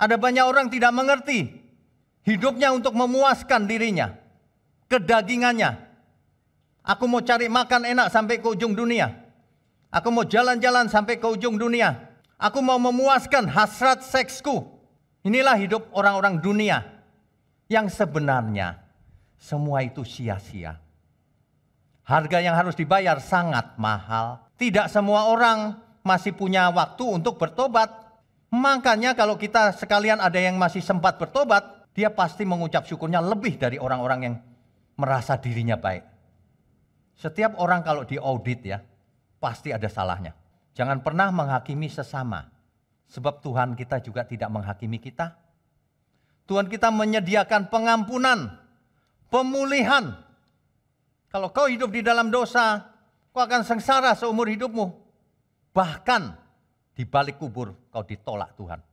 Ada banyak orang tidak mengerti hidupnya untuk memuaskan dirinya, kedagingannya. Aku mau cari makan enak sampai ke ujung dunia. Aku mau jalan-jalan sampai ke ujung dunia. Aku mau memuaskan hasrat seksku. Inilah hidup orang-orang dunia yang sebenarnya semua itu sia-sia. Harga yang harus dibayar sangat mahal. Tidak semua orang masih punya waktu untuk bertobat. Makanya kalau kita sekalian ada yang masih sempat bertobat, dia pasti mengucap syukurnya lebih dari orang-orang yang merasa dirinya baik. Setiap orang kalau diaudit ya, pasti ada salahnya. Jangan pernah menghakimi sesama. Sebab Tuhan kita juga tidak menghakimi kita. Tuhan kita menyediakan pengampunan, pemulihan. Kalau kau hidup di dalam dosa, kau akan sengsara seumur hidupmu. Bahkan di balik kubur kau ditolak Tuhan.